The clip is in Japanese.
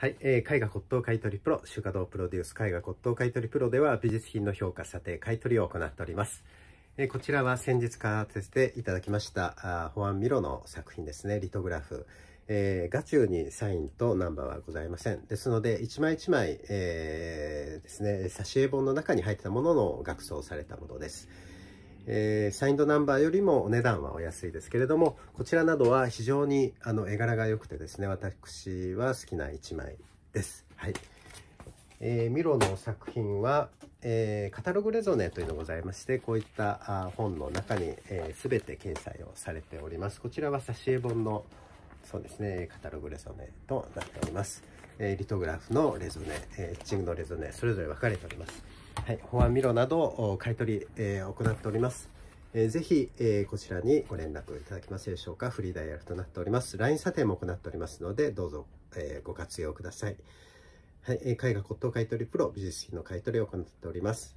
はい、えー、絵画骨董買取プロ、集華堂プロデュース絵画骨董買取プロでは美術品の評価査定買取を行っております。えー、こちらは先日買わしていただきました、あホアン・ミロの作品ですね、リトグラフ。えー、画中にサインとナンバーはございません。ですので、一枚一枚、えー、ですね、挿絵本の中に入ってたものの額装されたものです。えー、サインドナンバーよりもお値段はお安いですけれども、こちらなどは非常にあの絵柄が良くてですね、私は好きな1枚です。はい。えー、ミロの作品は、えー、カタログレゾネというのがございまして、こういったあ本の中に、えー、全て掲載をされております。こちらは挿絵本の、そうですね、カタログレゾネとなっております。えリトグラフのレゾネ、えエッチングのレゾネ、それぞれ分かれております。はい、保安ミロなど買取、えー、行っております。えー、ぜひ、えー、こちらにご連絡いただけますでしょうか。フリーダイヤルとなっております。LINE 査定も行っておりますので、どうぞ、えー、ご活用ください。はい、絵画骨董買取プロ美術品の買い取りを行っております。